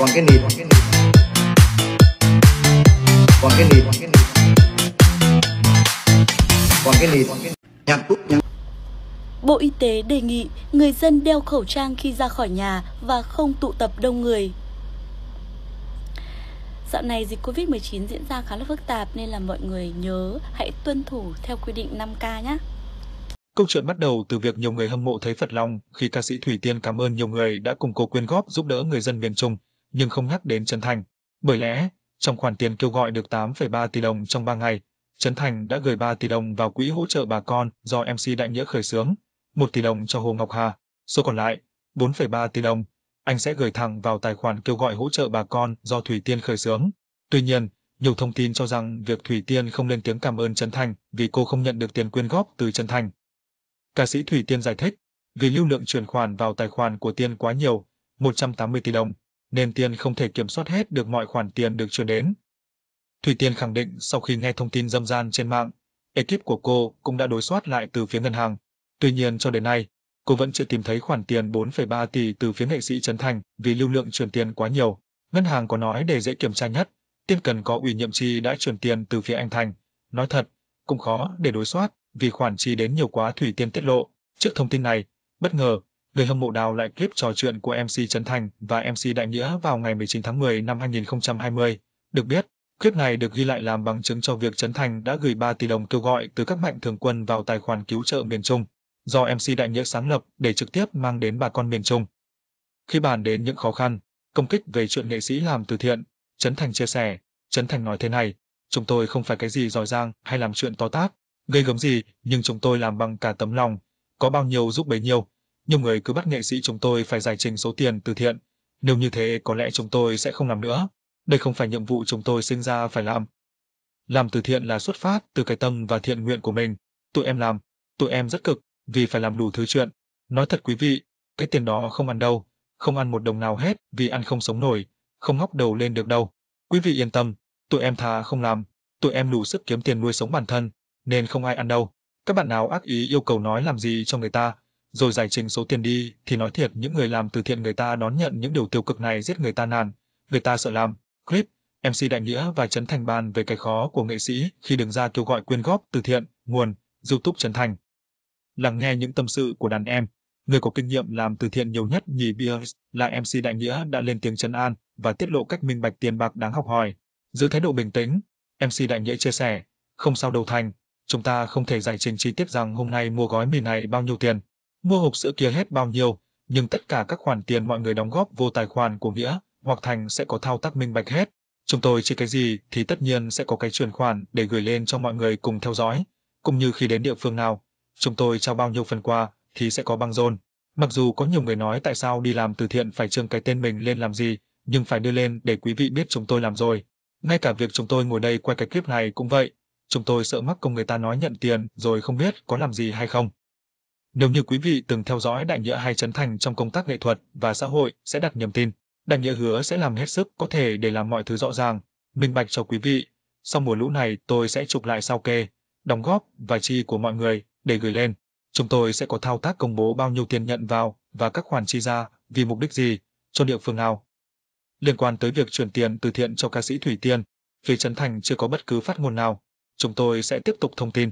còn cái nịt còn cái nịt còn cái nịt nhạc túc nhạc Bộ Y tế đề nghị người dân đeo khẩu trang khi ra khỏi nhà và không tụ tập đông người. Dạo này dịch Covid-19 diễn ra khá là phức tạp nên là mọi người nhớ hãy tuân thủ theo quy định 5K nhé. Câu chuyện bắt đầu từ việc nhiều người hâm mộ thấy Phật Long khi ca sĩ Thủy Tiên cảm ơn nhiều người đã cùng cô quyên góp giúp đỡ người dân miền Trung nhưng không nhắc đến Trấn Thành. Bởi lẽ, trong khoản tiền kêu gọi được 8,3 tỷ đồng trong 3 ngày, Trấn Thành đã gửi 3 tỷ đồng vào quỹ hỗ trợ bà con do MC Đại Nghĩa khởi xướng, 1 tỷ đồng cho Hồ Ngọc Hà. Số còn lại, 4,3 tỷ đồng, anh sẽ gửi thẳng vào tài khoản kêu gọi hỗ trợ bà con do Thủy Tiên khởi xướng. Tuy nhiên, nhiều thông tin cho rằng việc Thủy Tiên không lên tiếng cảm ơn Trấn Thành vì cô không nhận được tiền quyên góp từ Trấn Thành. Ca sĩ Thủy Tiên giải thích, vì lưu lượng chuyển khoản vào tài khoản của Tiên quá nhiều, 180 tỷ đồng, nên Tiên không thể kiểm soát hết được mọi khoản tiền được chuyển đến. Thủy Tiên khẳng định sau khi nghe thông tin dâm gian trên mạng, ekip của cô cũng đã đối soát lại từ phía ngân hàng. Tuy nhiên cho đến nay, cô vẫn chưa tìm thấy khoản tiền 4,3 tỷ từ phía nghệ sĩ Trấn Thành vì lưu lượng chuyển tiền quá nhiều. Ngân hàng có nói để dễ kiểm tra nhất, Tiên cần có ủy nhiệm chi đã chuyển tiền từ phía anh Thành. Nói thật, cũng khó để đối soát vì khoản chi đến nhiều quá Thủy Tiên tiết lộ. Trước thông tin này, bất ngờ Người hâm mộ đào lại clip trò chuyện của MC Trấn Thành và MC Đại Nghĩa vào ngày 19 tháng 10 năm 2020. Được biết, clip này được ghi lại làm bằng chứng cho việc Trấn Thành đã gửi 3 tỷ đồng kêu gọi từ các mạnh thường quân vào tài khoản cứu trợ miền Trung, do MC Đại Nghĩa sáng lập để trực tiếp mang đến bà con miền Trung. Khi bàn đến những khó khăn, công kích về chuyện nghệ sĩ làm từ thiện, Trấn Thành chia sẻ, Trấn Thành nói thế này, chúng tôi không phải cái gì giỏi giang hay làm chuyện to tát, gây gớm gì, nhưng chúng tôi làm bằng cả tấm lòng, có bao nhiêu giúp bấy nhiêu nhiều người cứ bắt nghệ sĩ chúng tôi phải giải trình số tiền từ thiện. Nếu như thế có lẽ chúng tôi sẽ không làm nữa. Đây không phải nhiệm vụ chúng tôi sinh ra phải làm. Làm từ thiện là xuất phát từ cái tâm và thiện nguyện của mình. Tụi em làm, tụi em rất cực vì phải làm đủ thứ chuyện. Nói thật quý vị, cái tiền đó không ăn đâu, không ăn một đồng nào hết vì ăn không sống nổi, không ngóc đầu lên được đâu. Quý vị yên tâm, tụi em thà không làm, tụi em đủ sức kiếm tiền nuôi sống bản thân, nên không ai ăn đâu. Các bạn nào ác ý yêu cầu nói làm gì cho người ta, rồi giải trình số tiền đi, thì nói thiệt những người làm từ thiện người ta đón nhận những điều tiêu cực này giết người ta nàn, người ta sợ làm. Clip, MC Đại Nghĩa và Trấn Thành bàn về cái khó của nghệ sĩ khi đứng ra kêu gọi quyên góp từ thiện, nguồn, YouTube Trấn Thành. Lắng nghe những tâm sự của đàn em, người có kinh nghiệm làm từ thiện nhiều nhất nhì Beers là MC Đại Nghĩa đã lên tiếng trấn an và tiết lộ cách minh bạch tiền bạc đáng học hỏi. Giữ thái độ bình tĩnh, MC Đại Nghĩa chia sẻ, không sao đầu thành, chúng ta không thể giải trình chi tiết rằng hôm nay mua gói mì này bao nhiêu tiền, Mua hộp sữa kia hết bao nhiêu, nhưng tất cả các khoản tiền mọi người đóng góp vô tài khoản của Nghĩa hoặc Thành sẽ có thao tác minh bạch hết. Chúng tôi chỉ cái gì thì tất nhiên sẽ có cái chuyển khoản để gửi lên cho mọi người cùng theo dõi. Cũng như khi đến địa phương nào, chúng tôi trao bao nhiêu phần quà thì sẽ có băng rôn. Mặc dù có nhiều người nói tại sao đi làm từ thiện phải trương cái tên mình lên làm gì, nhưng phải đưa lên để quý vị biết chúng tôi làm rồi. Ngay cả việc chúng tôi ngồi đây quay cái clip này cũng vậy. Chúng tôi sợ mắc công người ta nói nhận tiền rồi không biết có làm gì hay không. Nếu như quý vị từng theo dõi Đại Nghĩa hay Trấn Thành trong công tác nghệ thuật và xã hội sẽ đặt niềm tin, Đại Nghĩa hứa sẽ làm hết sức có thể để làm mọi thứ rõ ràng, minh bạch cho quý vị. Sau mùa lũ này tôi sẽ chụp lại sao kê, đóng góp và chi của mọi người để gửi lên. Chúng tôi sẽ có thao tác công bố bao nhiêu tiền nhận vào và các khoản chi ra vì mục đích gì, cho địa phương nào. Liên quan tới việc chuyển tiền từ thiện cho ca sĩ Thủy Tiên, phía Trấn Thành chưa có bất cứ phát ngôn nào. Chúng tôi sẽ tiếp tục thông tin.